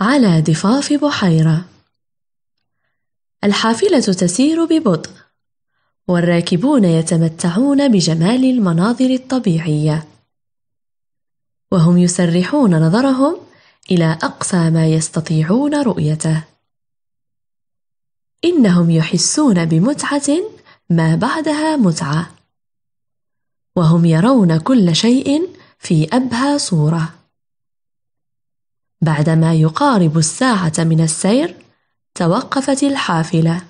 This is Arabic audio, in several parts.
على ضفاف بحيرة الحافلة تسير ببطء والراكبون يتمتعون بجمال المناظر الطبيعية وهم يسرحون نظرهم إلى أقصى ما يستطيعون رؤيته إنهم يحسون بمتعة ما بعدها متعة وهم يرون كل شيء في أبهى صورة بعدما يقارب الساعة من السير، توقفت الحافلة.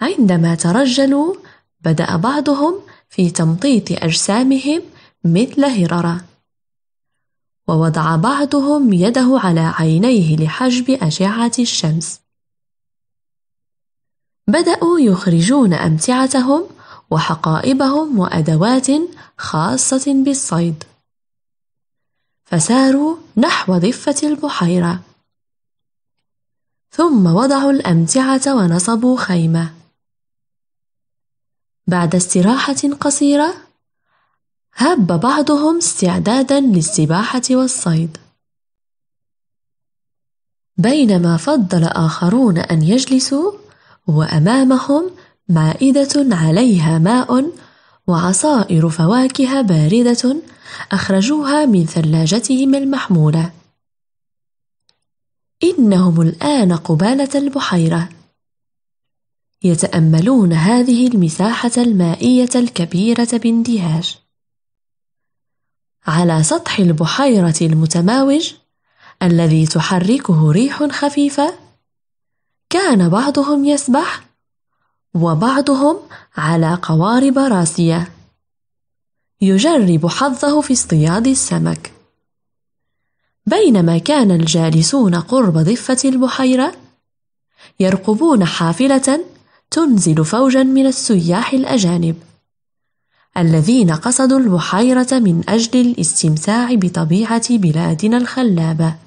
عندما ترجلوا، بدأ بعضهم في تمطيط أجسامهم مثل هررة، ووضع بعضهم يده على عينيه لحجب أشعة الشمس. بدأوا يخرجون أمتعتهم وحقائبهم وأدوات خاصة بالصيد. فساروا نحو ضفة البحيرة ثم وضعوا الأمتعة ونصبوا خيمة بعد استراحة قصيرة هب بعضهم استعدادا للسباحة والصيد بينما فضل آخرون أن يجلسوا وأمامهم مائدة عليها ماء وعصائر فواكه باردة أخرجوها من ثلاجتهم المحمولة إنهم الآن قبالة البحيرة يتأملون هذه المساحة المائية الكبيرة باندهاش على سطح البحيرة المتماوج الذي تحركه ريح خفيفة كان بعضهم يسبح وبعضهم على قوارب راسية يجرب حظه في اصطياد السمك بينما كان الجالسون قرب ضفة البحيرة يرقبون حافلة تنزل فوجا من السياح الأجانب الذين قصدوا البحيرة من أجل الاستمتاع بطبيعة بلادنا الخلابة